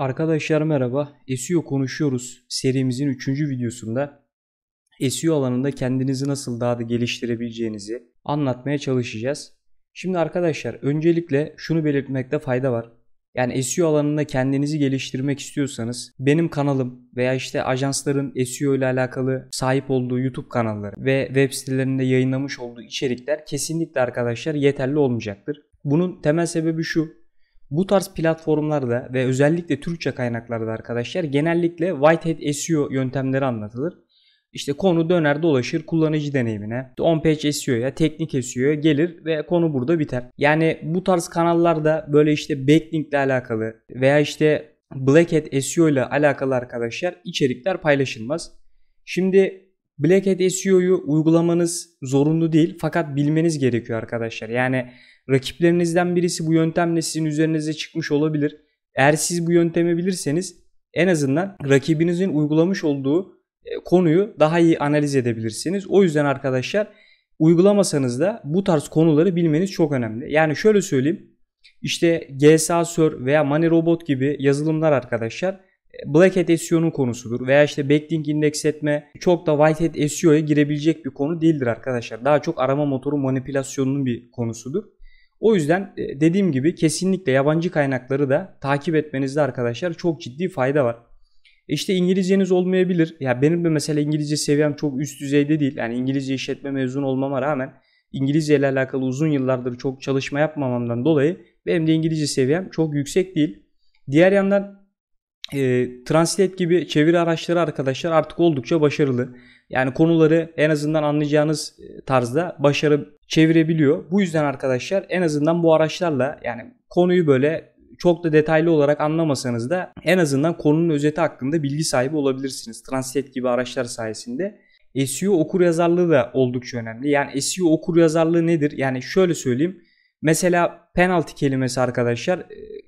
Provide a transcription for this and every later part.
Arkadaşlar merhaba. SEO konuşuyoruz serimizin 3. videosunda SEO alanında kendinizi nasıl daha da geliştirebileceğinizi anlatmaya çalışacağız. Şimdi arkadaşlar öncelikle şunu belirtmekte fayda var. Yani SEO alanında kendinizi geliştirmek istiyorsanız benim kanalım veya işte ajansların SEO ile alakalı sahip olduğu YouTube kanalları ve web sitelerinde yayınlamış olduğu içerikler kesinlikle arkadaşlar yeterli olmayacaktır. Bunun temel sebebi şu. Bu tarz platformlarda ve özellikle Türkçe kaynaklarda arkadaşlar genellikle Whitehead SEO yöntemleri anlatılır. İşte konu döner dolaşır kullanıcı deneyimine, on page SEO'ya, teknik SEO'ya gelir ve konu burada biter. Yani bu tarz kanallarda böyle işte backlink ile alakalı veya işte Black Hat SEO ile alakalı arkadaşlar içerikler paylaşılmaz. Şimdi Black Hat SEO'yu uygulamanız zorunlu değil fakat bilmeniz gerekiyor arkadaşlar. Yani Rakiplerinizden birisi bu yöntemle sizin üzerinize çıkmış olabilir. Eğer siz bu yöntemi bilirseniz en azından rakibinizin uygulamış olduğu e, konuyu daha iyi analiz edebilirsiniz. O yüzden arkadaşlar uygulamasanız da bu tarz konuları bilmeniz çok önemli. Yani şöyle söyleyeyim. İşte GSA Sör veya Money Robot gibi yazılımlar arkadaşlar e, Black Hat SEO'nun konusudur. Veya işte backlink indeksletme çok da White Hat SEO'ya girebilecek bir konu değildir arkadaşlar. Daha çok arama motoru manipülasyonunun bir konusudur. O yüzden e, dediğim gibi kesinlikle yabancı kaynakları da takip etmenizde arkadaşlar çok ciddi fayda var. E işte İngilizceniz olmayabilir. Ya benim de mesela İngilizce seviyem çok üst düzeyde değil. Yani İngilizce işletme mezun olmama rağmen İngilizce ile alakalı uzun yıllardır çok çalışma yapmamamdan dolayı benim de İngilizce seviyem çok yüksek değil. Diğer yandan e, Translate gibi çeviri araçları arkadaşlar artık oldukça başarılı. Yani konuları en azından anlayacağınız e, tarzda başarı çevirebiliyor. Bu yüzden arkadaşlar en azından bu araçlarla yani konuyu böyle çok da detaylı olarak anlamasanız da en azından konunun özeti hakkında bilgi sahibi olabilirsiniz. Translate gibi araçlar sayesinde. SEO okur yazarlığı da oldukça önemli. Yani SEO okur yazarlığı nedir? Yani şöyle söyleyeyim. Mesela penaltı kelimesi arkadaşlar e,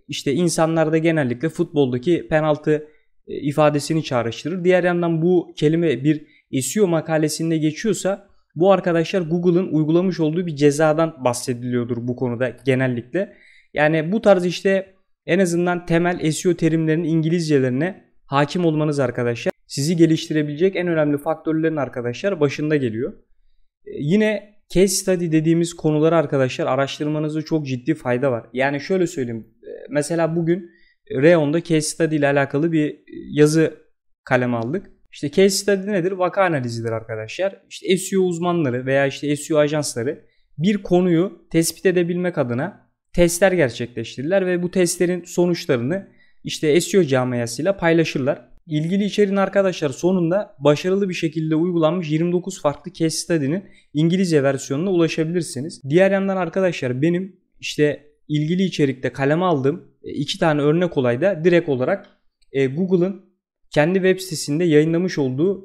işte insanlarda genellikle futboldaki penaltı e, ifadesini çağrıştırır. Diğer yandan bu kelime bir SEO makalesinde geçiyorsa bu arkadaşlar Google'ın uygulamış olduğu bir cezadan bahsediliyordur bu konuda genellikle. Yani bu tarz işte en azından temel SEO terimlerinin İngilizcelerine hakim olmanız arkadaşlar sizi geliştirebilecek en önemli faktörlerin arkadaşlar başında geliyor. E, yine case study dediğimiz konuları arkadaşlar araştırmanızda çok ciddi fayda var. Yani şöyle söyleyeyim. E, mesela bugün Reon'da case study ile alakalı bir e, yazı kaleme aldık. İşte case study nedir? Vaka analizidir arkadaşlar. İşte SEO uzmanları veya işte SEO ajansları bir konuyu tespit edebilmek adına testler gerçekleştirirler ve bu testlerin sonuçlarını işte SEO camiasıyla paylaşırlar. İlgili içeriğin arkadaşlar sonunda başarılı bir şekilde uygulanmış 29 farklı case study'nin İngilizce versiyonuna ulaşabilirsiniz. Diğer yandan arkadaşlar benim işte ilgili içerikte kaleme aldığım e, iki tane örnek olayda direkt olarak e, Google'ın kendi web sitesinde yayınlamış olduğu e,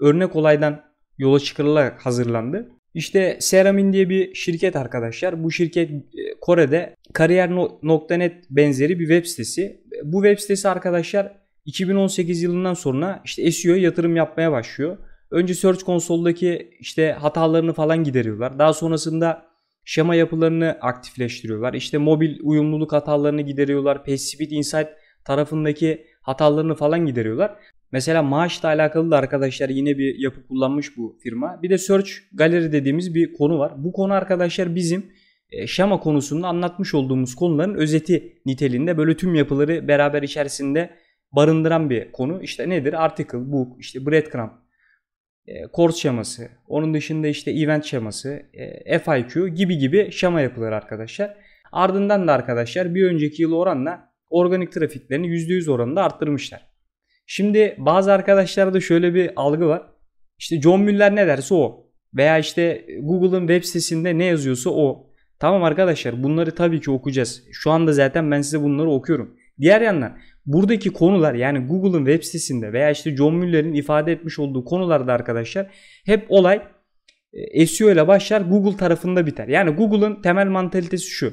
örnek olaydan yola çıkarılarak hazırlandı. İşte Seramin diye bir şirket arkadaşlar. Bu şirket e, Kore'de kariyer.net benzeri bir web sitesi. Bu web sitesi arkadaşlar 2018 yılından sonra işte SEO'ya yatırım yapmaya başlıyor. Önce Search Console'daki işte hatalarını falan gideriyorlar. Daha sonrasında şema yapılarını aktifleştiriyorlar. İşte mobil uyumluluk hatalarını gideriyorlar. PageSpeed Insight tarafındaki hatalarını falan gideriyorlar. Mesela maaşla alakalı da arkadaşlar yine bir yapı kullanmış bu firma. Bir de search galeri dediğimiz bir konu var. Bu konu arkadaşlar bizim e, şema konusunda anlatmış olduğumuz konuların özeti niteliğinde böyle tüm yapıları beraber içerisinde barındıran bir konu. İşte nedir? Article, book, işte breadcrumb, e, course şeması, onun dışında işte event şeması, e, FIQ gibi gibi şema yapıları arkadaşlar. Ardından da arkadaşlar bir önceki yıl oranla organik trafiklerini %100 oranında arttırmışlar. Şimdi bazı arkadaşlarda şöyle bir algı var. İşte John Müller ne derse o. Veya işte Google'ın web sitesinde ne yazıyorsa o. Tamam arkadaşlar bunları tabii ki okuyacağız. Şu anda zaten ben size bunları okuyorum. Diğer yandan buradaki konular yani Google'ın web sitesinde veya işte John Müller'in ifade etmiş olduğu konularda arkadaşlar hep olay e, SEO ile başlar Google tarafında biter. Yani Google'ın temel mantalitesi şu.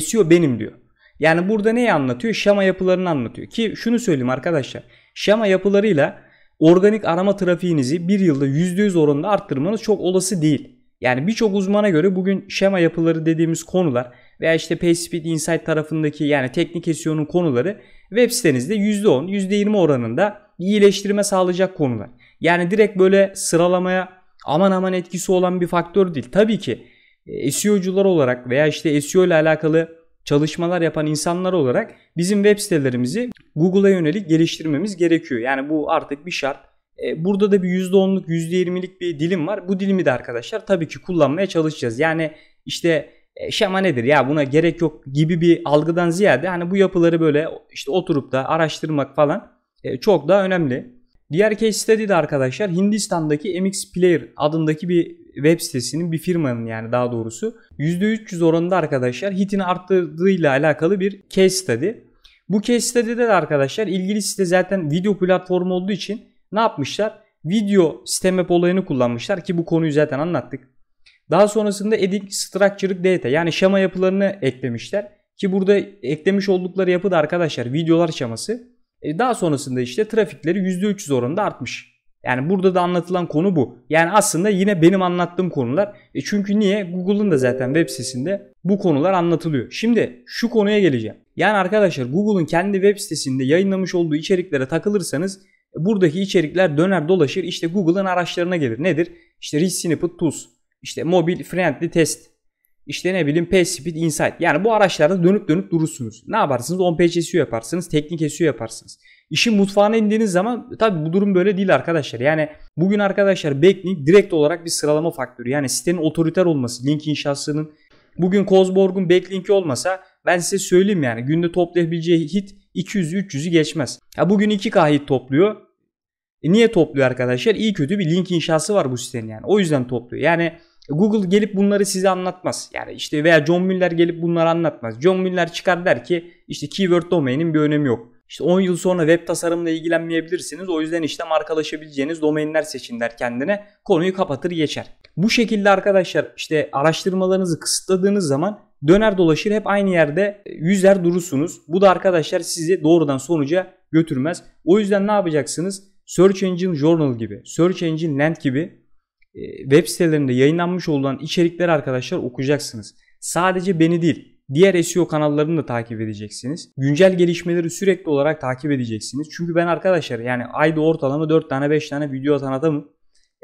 SEO benim diyor. Yani burada neyi anlatıyor? Şema yapılarını anlatıyor. Ki şunu söyleyeyim arkadaşlar. Şema yapılarıyla organik arama trafiğinizi bir yılda %100 oranında arttırmanız çok olası değil. Yani birçok uzmana göre bugün şema yapıları dediğimiz konular veya işte PageSpeed Insight tarafındaki yani teknik SEO'nun konuları web sitenizde %10, %20 oranında iyileştirme sağlayacak konular. Yani direkt böyle sıralamaya aman aman etkisi olan bir faktör değil. Tabii ki e, SEO'cular olarak veya işte SEO ile alakalı çalışmalar yapan insanlar olarak bizim web sitelerimizi Google'a yönelik geliştirmemiz gerekiyor. Yani bu artık bir şart. E, burada da bir %10'luk %20'lik bir dilim var. Bu dilimi de arkadaşlar tabii ki kullanmaya çalışacağız. Yani işte e, şema nedir ya buna gerek yok gibi bir algıdan ziyade hani bu yapıları böyle işte oturup da araştırmak falan e, çok daha önemli. Diğer case study de arkadaşlar Hindistan'daki MX Player adındaki bir web sitesinin bir firmanın yani daha doğrusu %300 oranında arkadaşlar hitini arttırdığıyla alakalı bir case study. Bu case study'de de arkadaşlar ilgili site zaten video platformu olduğu için ne yapmışlar? Video sitemap olayını kullanmışlar ki bu konuyu zaten anlattık. Daha sonrasında edit structured data yani şema yapılarını eklemişler. Ki burada eklemiş oldukları yapı da arkadaşlar videolar şeması. E daha sonrasında işte trafikleri %300 oranında artmış. Yani burada da anlatılan konu bu. Yani aslında yine benim anlattığım konular. E çünkü niye? Google'ın da zaten web sitesinde bu konular anlatılıyor. Şimdi şu konuya geleceğim. Yani arkadaşlar Google'ın kendi web sitesinde yayınlamış olduğu içeriklere takılırsanız buradaki içerikler döner dolaşır işte Google'ın araçlarına gelir. Nedir? İşte Rich Snippet Tools, işte Mobile Friendly Test, işte ne bileyim Page Speed Insight. Yani bu araçlarda dönüp dönüp durursunuz. Ne yaparsınız? On page SEO yaparsınız, teknik SEO yaparsınız. İşin mutfağına indiğiniz zaman tabi bu durum böyle değil arkadaşlar. Yani bugün arkadaşlar backlink direkt olarak bir sıralama faktörü. Yani sitenin otoriter olması, link inşasının bugün Kozborg'un backlinki olmasa ben size söyleyeyim yani günde toplayabileceği hit 200-300'ü geçmez. Ya bugün 2K hit topluyor. E niye topluyor arkadaşlar? İyi kötü bir link inşası var bu sitenin yani. O yüzden topluyor. Yani Google gelip bunları size anlatmaz. Yani işte veya John Mueller gelip bunları anlatmaz. John Mueller çıkar der ki işte keyword domain'in bir önemi yok. İşte 10 yıl sonra web tasarımla ilgilenmeyebilirsiniz. O yüzden işte markalaşabileceğiniz domainler seçin der kendine. Konuyu kapatır geçer. Bu şekilde arkadaşlar işte araştırmalarınızı kısıtladığınız zaman döner dolaşır hep aynı yerde e, yüzer durursunuz. Bu da arkadaşlar sizi doğrudan sonuca götürmez. O yüzden ne yapacaksınız? Search Engine Journal gibi, Search Engine Land gibi e, web sitelerinde yayınlanmış olan içerikler arkadaşlar okuyacaksınız. Sadece beni değil, Diğer SEO kanallarını da takip edeceksiniz. Güncel gelişmeleri sürekli olarak takip edeceksiniz. Çünkü ben arkadaşlar yani ayda ortalama 4 tane 5 tane video atan adamım.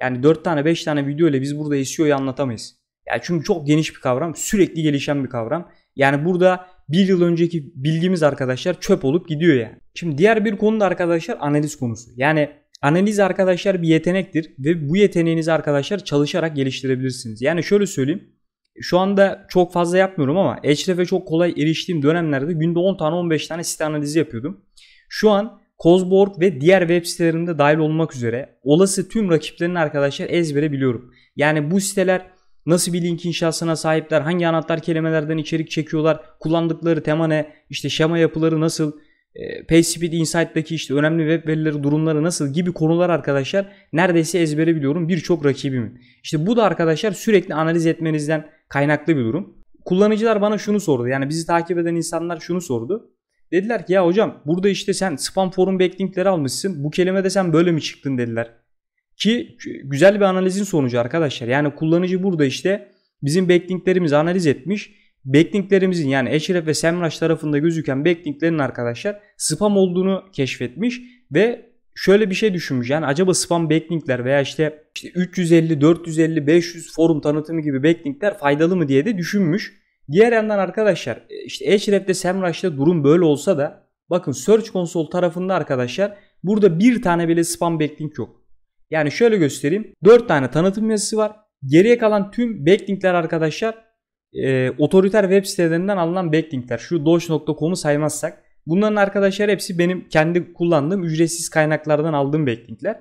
Yani 4 tane 5 tane video ile biz burada SEO'yu anlatamayız. Yani çünkü çok geniş bir kavram, sürekli gelişen bir kavram. Yani burada bir yıl önceki bildiğimiz arkadaşlar çöp olup gidiyor yani. Şimdi diğer bir konu da arkadaşlar analiz konusu. Yani analiz arkadaşlar bir yetenektir ve bu yeteneğinizi arkadaşlar çalışarak geliştirebilirsiniz. Yani şöyle söyleyeyim. Şu anda çok fazla yapmıyorum ama Href'e çok kolay eriştiğim dönemlerde günde 10 tane 15 tane site analizi yapıyordum. Şu an Cosborg ve diğer web sitelerinde dahil olmak üzere olası tüm rakiplerini arkadaşlar ezbere biliyorum. Yani bu siteler nasıl bir link inşasına sahipler, hangi anahtar kelimelerden içerik çekiyorlar, kullandıkları tema ne, işte şema yapıları nasıl, e, PageSpeed Insight'taki işte önemli web verileri durumları nasıl gibi konular arkadaşlar neredeyse ezbere biliyorum birçok rakibimin. İşte bu da arkadaşlar sürekli analiz etmenizden kaynaklı bir durum. Kullanıcılar bana şunu sordu. Yani bizi takip eden insanlar şunu sordu. Dediler ki ya hocam burada işte sen spam forum backlinkleri almışsın. Bu kelime de sen böyle mi çıktın dediler. Ki güzel bir analizin sonucu arkadaşlar. Yani kullanıcı burada işte bizim backlinklerimizi analiz etmiş. Backlinklerimizin yani Ahref ve Semrush tarafında gözüken backlinklerin arkadaşlar spam olduğunu keşfetmiş ve şöyle bir şey düşünmüş yani acaba spam backlinkler veya işte, işte 350, 450, 500 forum tanıtımı gibi backlinkler faydalı mı diye de düşünmüş. Diğer yandan arkadaşlar e, işte Ahref'te SEMrush'ta durum böyle olsa da bakın Search Console tarafında arkadaşlar burada bir tane bile spam backlink yok. Yani şöyle göstereyim 4 tane tanıtım yazısı var. Geriye kalan tüm backlinkler arkadaşlar e, otoriter web sitelerinden alınan backlinkler. Şu doge.com'u saymazsak Bunların arkadaşlar hepsi benim kendi kullandığım ücretsiz kaynaklardan aldığım backlinkler.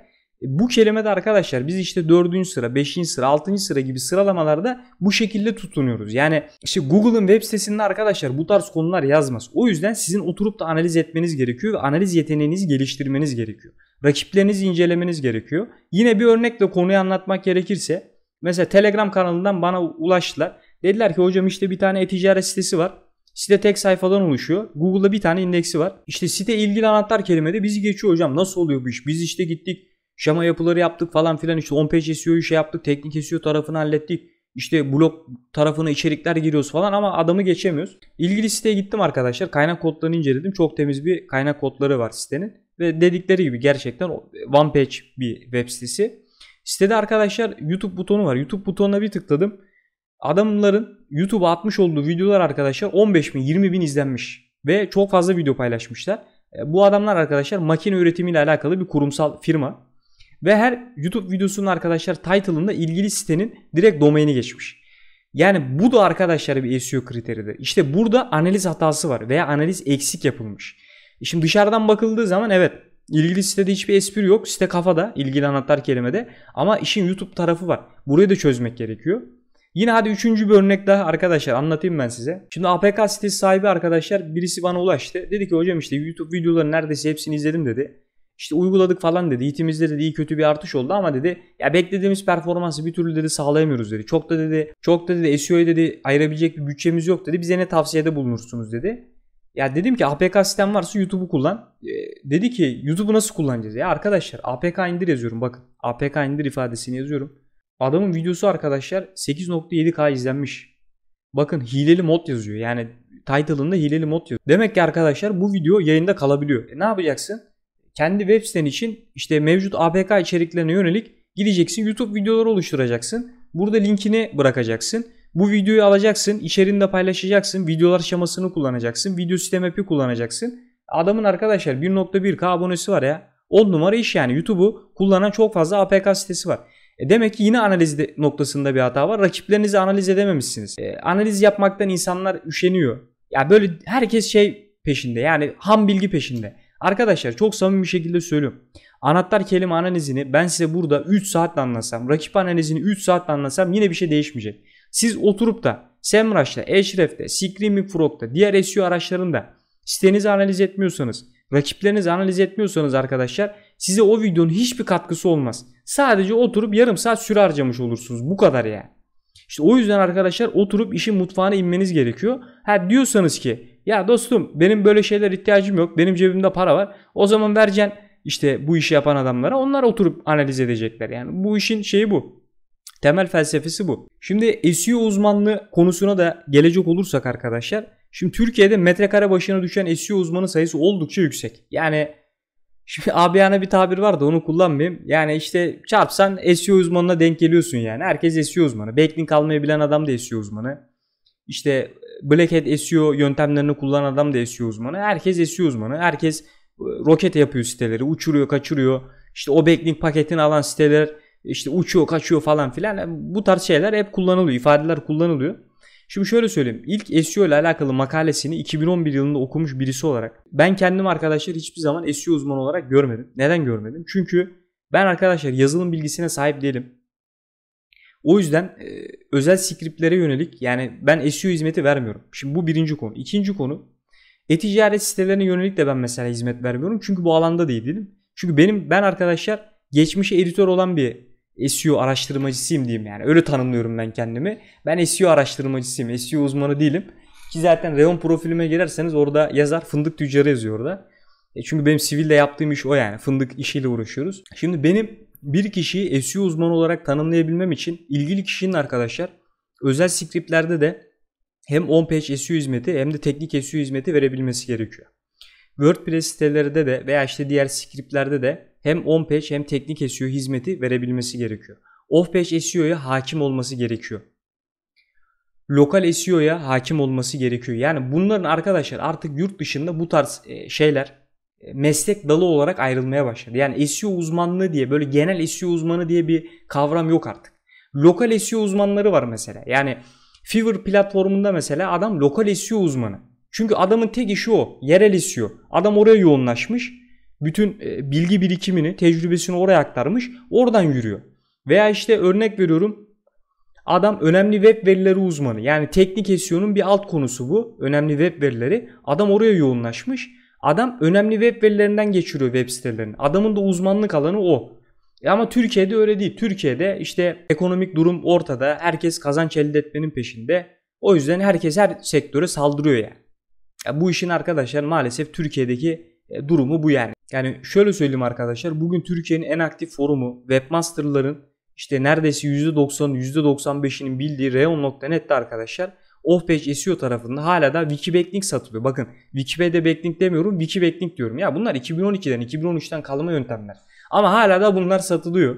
E, bu kelime de arkadaşlar biz işte 4. sıra, 5. sıra, 6. sıra gibi sıralamalarda bu şekilde tutunuyoruz. Yani işte Google'ın web sitesinde arkadaşlar bu tarz konular yazmaz. O yüzden sizin oturup da analiz etmeniz gerekiyor ve analiz yeteneğinizi geliştirmeniz gerekiyor. Rakiplerinizi incelemeniz gerekiyor. Yine bir örnekle konuyu anlatmak gerekirse mesela Telegram kanalından bana ulaştılar. Dediler ki hocam işte bir tane e-ticaret sitesi var. Site tek sayfadan oluşuyor. Google'da bir tane indeksi var. İşte site ilgili anahtar kelimede bizi geçiyor hocam. Nasıl oluyor bu iş? Biz işte gittik şema yapıları yaptık falan filan işte on page SEO'yu şey yaptık. Teknik SEO tarafını hallettik. İşte blog tarafına içerikler giriyoruz falan ama adamı geçemiyoruz. İlgili siteye gittim arkadaşlar. Kaynak kodlarını inceledim. Çok temiz bir kaynak kodları var sitenin. Ve dedikleri gibi gerçekten one page bir web sitesi. Sitede arkadaşlar YouTube butonu var. YouTube butonuna bir tıkladım. Adamların YouTube'a atmış olduğu videolar arkadaşlar 15 bin 20 bin izlenmiş. Ve çok fazla video paylaşmışlar. E, bu adamlar arkadaşlar makine üretimiyle alakalı bir kurumsal firma. Ve her YouTube videosunun arkadaşlar title'ında ilgili sitenin direkt domaini geçmiş. Yani bu da arkadaşlar bir SEO kriteridir. İşte burada analiz hatası var veya analiz eksik yapılmış. E, şimdi dışarıdan bakıldığı zaman evet ilgili sitede hiçbir espri yok. Site kafada ilgili anahtar kelimede ama işin YouTube tarafı var. Burayı da çözmek gerekiyor. Yine hadi üçüncü bir örnek daha arkadaşlar anlatayım ben size. Şimdi APK sitesi sahibi arkadaşlar birisi bana ulaştı. Dedi ki hocam işte YouTube videoları neredeyse hepsini izledim dedi. İşte uyguladık falan dedi. İT'imizde dedi iyi kötü bir artış oldu ama dedi ya beklediğimiz performansı bir türlü dedi sağlayamıyoruz dedi. Çok da dedi çok da dedi SEO'ya dedi ayırabilecek bir bütçemiz yok dedi. Bize ne tavsiyede bulunursunuz dedi. Ya dedim ki APK sistem varsa YouTube'u kullan. E, dedi ki YouTube'u nasıl kullanacağız? Ya arkadaşlar APK indir yazıyorum bakın. APK indir ifadesini yazıyorum. Adamın videosu arkadaşlar 8.7K izlenmiş. Bakın hileli mod yazıyor. Yani title'ında hileli mod yazıyor. Demek ki arkadaşlar bu video yayında kalabiliyor. E ne yapacaksın? Kendi web siten için işte mevcut APK içeriklerine yönelik gideceksin YouTube videoları oluşturacaksın. Burada linkini bırakacaksın. Bu videoyu alacaksın, içerinde paylaşacaksın, videolar şemasını kullanacaksın, video sistem app'i kullanacaksın. Adamın arkadaşlar 1.1k abonesi var ya. 10 numara iş yani YouTube'u kullanan çok fazla APK sitesi var. E demek ki yine analiz noktasında bir hata var. Rakiplerinizi analiz edememişsiniz. E, analiz yapmaktan insanlar üşeniyor. Ya böyle herkes şey peşinde yani ham bilgi peşinde. Arkadaşlar çok samimi bir şekilde söylüyorum. Anahtar kelime analizini ben size burada 3 saatle anlasam, rakip analizini 3 saatle anlasam yine bir şey değişmeyecek. Siz oturup da SEMrush'ta, Ahref'te, Screaming Frog'ta, diğer SEO araçlarında sitenizi analiz etmiyorsanız, rakiplerinizi analiz etmiyorsanız arkadaşlar size o videonun hiçbir katkısı olmaz. Sadece oturup yarım saat süre harcamış olursunuz. Bu kadar yani. İşte o yüzden arkadaşlar oturup işin mutfağına inmeniz gerekiyor. Ha diyorsanız ki ya dostum benim böyle şeyler ihtiyacım yok. Benim cebimde para var. O zaman vereceksin işte bu işi yapan adamlara onlar oturup analiz edecekler. Yani bu işin şeyi bu. Temel felsefesi bu. Şimdi SEO uzmanlığı konusuna da gelecek olursak arkadaşlar Şimdi Türkiye'de metrekare başına düşen SEO uzmanı sayısı oldukça yüksek. Yani şimdi abiyane bir tabir var da onu kullanmayayım. Yani işte çarpsan SEO uzmanına denk geliyorsun yani. Herkes SEO uzmanı. Backlink almayı bilen adam da SEO uzmanı. İşte blackhead Hat SEO yöntemlerini kullanan adam da SEO uzmanı. Herkes SEO uzmanı. Herkes e, roket yapıyor siteleri. Uçuruyor, kaçırıyor. İşte o backlink paketini alan siteler işte uçuyor, kaçıyor falan filan. Bu tarz şeyler hep kullanılıyor. İfadeler kullanılıyor. Şimdi şöyle söyleyeyim. İlk SEO ile alakalı makalesini 2011 yılında okumuş birisi olarak ben kendim arkadaşlar hiçbir zaman SEO uzmanı olarak görmedim. Neden görmedim? Çünkü ben arkadaşlar yazılım bilgisine sahip değilim. O yüzden e, özel skriptlere yönelik yani ben SEO hizmeti vermiyorum. Şimdi bu birinci konu. İkinci konu e-ticaret sitelerine yönelik de ben mesela hizmet vermiyorum. Çünkü bu alanda değil değilim. Çünkü benim ben arkadaşlar geçmişe editör olan bir SEO araştırmacısıyım diyeyim yani. Öyle tanımlıyorum ben kendimi. Ben SEO araştırmacısıyım. SEO uzmanı değilim. Ki zaten Reon profilime girerseniz orada yazar fındık tüccarı yazıyor orada. E çünkü benim sivilde yaptığım iş o yani. Fındık işiyle uğraşıyoruz. Şimdi benim bir kişiyi SEO uzmanı olarak tanımlayabilmem için ilgili kişinin arkadaşlar özel scriptlerde de hem on page SEO hizmeti hem de teknik SEO hizmeti verebilmesi gerekiyor. WordPress sitelerinde de veya işte diğer scriptlerde de hem on page hem teknik SEO hizmeti verebilmesi gerekiyor. Off page SEO'ya hakim olması gerekiyor. Lokal SEO'ya hakim olması gerekiyor. Yani bunların arkadaşlar artık yurt dışında bu tarz e, şeyler e, meslek dalı olarak ayrılmaya başladı. Yani SEO uzmanlığı diye böyle genel SEO uzmanı diye bir kavram yok artık. Lokal SEO uzmanları var mesela. Yani Fiverr platformunda mesela adam lokal SEO uzmanı. Çünkü adamın tek işi o. Yerel SEO. Adam oraya yoğunlaşmış bütün e, bilgi birikimini, tecrübesini oraya aktarmış. Oradan yürüyor. Veya işte örnek veriyorum. Adam önemli web verileri uzmanı. Yani teknik SEO'nun bir alt konusu bu. Önemli web verileri. Adam oraya yoğunlaşmış. Adam önemli web verilerinden geçiriyor web sitelerini. Adamın da uzmanlık alanı o. E ama Türkiye'de öyle değil. Türkiye'de işte ekonomik durum ortada. Herkes kazanç elde etmenin peşinde. O yüzden herkes her sektöre saldırıyor yani. Ya bu işin arkadaşlar maalesef Türkiye'deki e, durumu bu yani. Yani şöyle söyleyeyim arkadaşlar. Bugün Türkiye'nin en aktif forumu webmasterların işte neredeyse %90'ın %95'inin bildiği reon.net'te arkadaşlar Offpage SEO tarafında hala da Wikibacklink satılıyor. Bakın Wikipedia backlink demiyorum Wikibacklink diyorum. Ya bunlar 2012'den 2013'ten kalma yöntemler. Ama hala da bunlar satılıyor.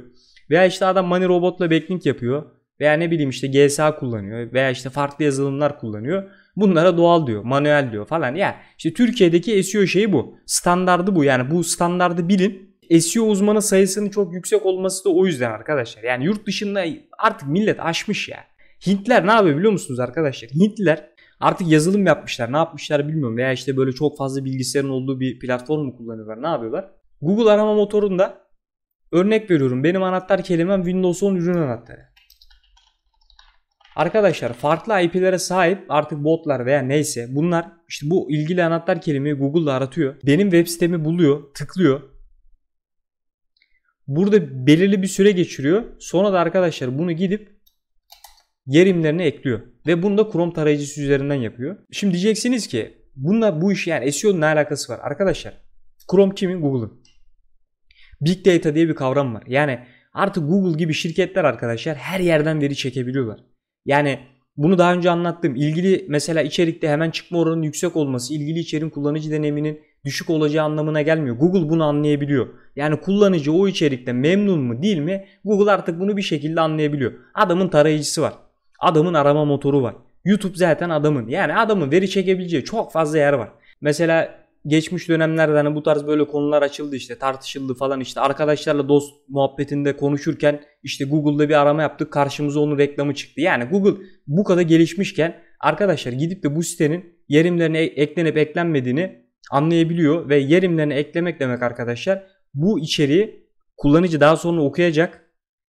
Veya işte adam Money Robot'la backlink yapıyor. Veya ne bileyim işte GSA kullanıyor. Veya işte farklı yazılımlar kullanıyor. Bunlara doğal diyor, manuel diyor falan. Ya yani işte Türkiye'deki SEO şeyi bu. Standardı bu. Yani bu standardı bilin. SEO uzmanı sayısının çok yüksek olması da o yüzden arkadaşlar. Yani yurt dışında artık millet aşmış ya. Hintler ne yapıyor biliyor musunuz arkadaşlar? Hintler artık yazılım yapmışlar. Ne yapmışlar bilmiyorum. Veya işte böyle çok fazla bilgisayarın olduğu bir platform mu kullanıyorlar? Ne yapıyorlar? Google arama motorunda örnek veriyorum. Benim anahtar kelimem Windows 10 ürün anahtarı. Arkadaşlar farklı IP'lere sahip artık botlar veya neyse bunlar işte bu ilgili anahtar kelimeyi Google'da aratıyor. Benim web sitemi buluyor, tıklıyor. Burada belirli bir süre geçiriyor. Sonra da arkadaşlar bunu gidip yerimlerine ekliyor. Ve bunu da Chrome tarayıcısı üzerinden yapıyor. Şimdi diyeceksiniz ki bununla bu iş yani SEO'nun ne alakası var? Arkadaşlar Chrome kimin? Google'ın. Big Data diye bir kavram var. Yani artık Google gibi şirketler arkadaşlar her yerden veri çekebiliyorlar. Yani bunu daha önce anlattım. İlgili mesela içerikte hemen çıkma oranının yüksek olması ilgili içeriğin kullanıcı deneyiminin düşük olacağı anlamına gelmiyor. Google bunu anlayabiliyor. Yani kullanıcı o içerikte memnun mu değil mi Google artık bunu bir şekilde anlayabiliyor. Adamın tarayıcısı var. Adamın arama motoru var. YouTube zaten adamın. Yani adamın veri çekebileceği çok fazla yer var. Mesela geçmiş dönemlerde hani bu tarz böyle konular açıldı işte tartışıldı falan işte arkadaşlarla dost muhabbetinde konuşurken işte Google'da bir arama yaptık karşımıza onun reklamı çıktı. Yani Google bu kadar gelişmişken arkadaşlar gidip de bu sitenin yerimlerine e, eklenip eklenmediğini anlayabiliyor ve yerimlerine eklemek demek arkadaşlar bu içeriği kullanıcı daha sonra okuyacak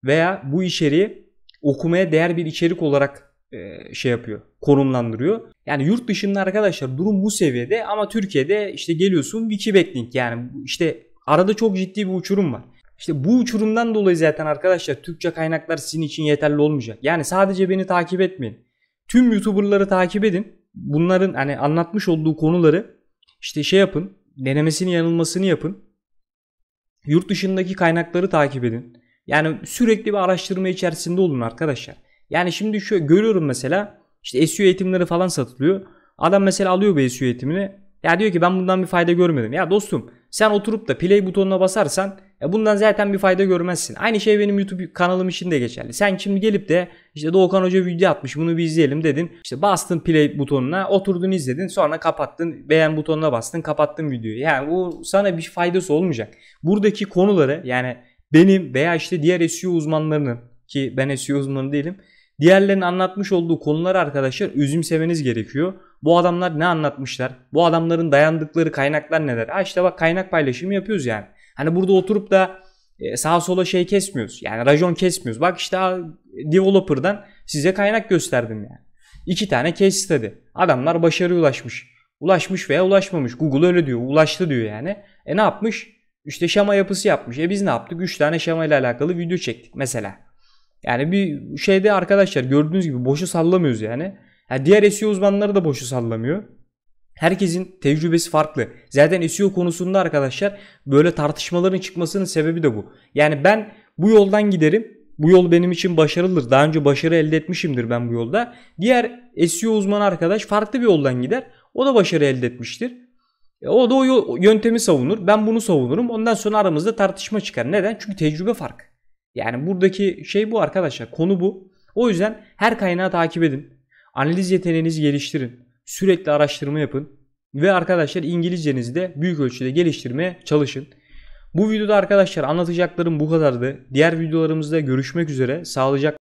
veya bu içeriği okumaya değer bir içerik olarak e, şey yapıyor, konumlandırıyor. Yani yurt dışında arkadaşlar durum bu seviyede ama Türkiye'de işte geliyorsun wiki yani işte arada çok ciddi bir uçurum var. İşte bu uçurumdan dolayı zaten arkadaşlar Türkçe kaynaklar sizin için yeterli olmayacak. Yani sadece beni takip etmeyin. Tüm YouTuber'ları takip edin. Bunların hani anlatmış olduğu konuları işte şey yapın. Denemesini yanılmasını yapın. Yurt dışındaki kaynakları takip edin. Yani sürekli bir araştırma içerisinde olun arkadaşlar. Yani şimdi şu görüyorum mesela işte SEO eğitimleri falan satılıyor. Adam mesela alıyor bir SEO eğitimini. Ya diyor ki ben bundan bir fayda görmedim. Ya dostum sen oturup da play butonuna basarsan e bundan zaten bir fayda görmezsin. Aynı şey benim YouTube kanalım için de geçerli. Sen şimdi gelip de işte Doğukan Hoca video atmış bunu bir izleyelim dedin. İşte bastın play butonuna oturdun izledin sonra kapattın beğen butonuna bastın kapattın videoyu. Yani bu sana bir faydası olmayacak. Buradaki konuları yani benim veya işte diğer SEO uzmanlarının ki ben SEO uzmanı değilim Diğerlerinin anlatmış olduğu konuları arkadaşlar özümsemeniz gerekiyor. Bu adamlar ne anlatmışlar? Bu adamların dayandıkları kaynaklar neler? Ha işte bak kaynak paylaşımı yapıyoruz yani. Hani burada oturup da e, sağa sola şey kesmiyoruz. Yani rajon kesmiyoruz. Bak işte developer'dan size kaynak gösterdim yani. İki tane case study. Adamlar başarı ulaşmış. Ulaşmış veya ulaşmamış. Google öyle diyor. Ulaştı diyor yani. E ne yapmış? İşte şema yapısı yapmış. E biz ne yaptık? 3 tane şema ile alakalı video çektik mesela. Yani bir şeyde arkadaşlar gördüğünüz gibi boşu sallamıyoruz yani. yani diğer SEO uzmanları da boşu sallamıyor. Herkesin tecrübesi farklı. Zaten SEO konusunda arkadaşlar böyle tartışmaların çıkmasının sebebi de bu. Yani ben bu yoldan giderim. Bu yol benim için başarılıdır. Daha önce başarı elde etmişimdir ben bu yolda. Diğer SEO uzmanı arkadaş farklı bir yoldan gider. O da başarı elde etmiştir. E, o da o yöntemi savunur. Ben bunu savunurum. Ondan sonra aramızda tartışma çıkar. Neden? Çünkü tecrübe farkı. Yani buradaki şey bu arkadaşlar. Konu bu. O yüzden her kaynağı takip edin. Analiz yeteneğinizi geliştirin. Sürekli araştırma yapın. Ve arkadaşlar İngilizcenizi de büyük ölçüde geliştirmeye çalışın. Bu videoda arkadaşlar anlatacaklarım bu kadardı. Diğer videolarımızda görüşmek üzere. Sağlıcakla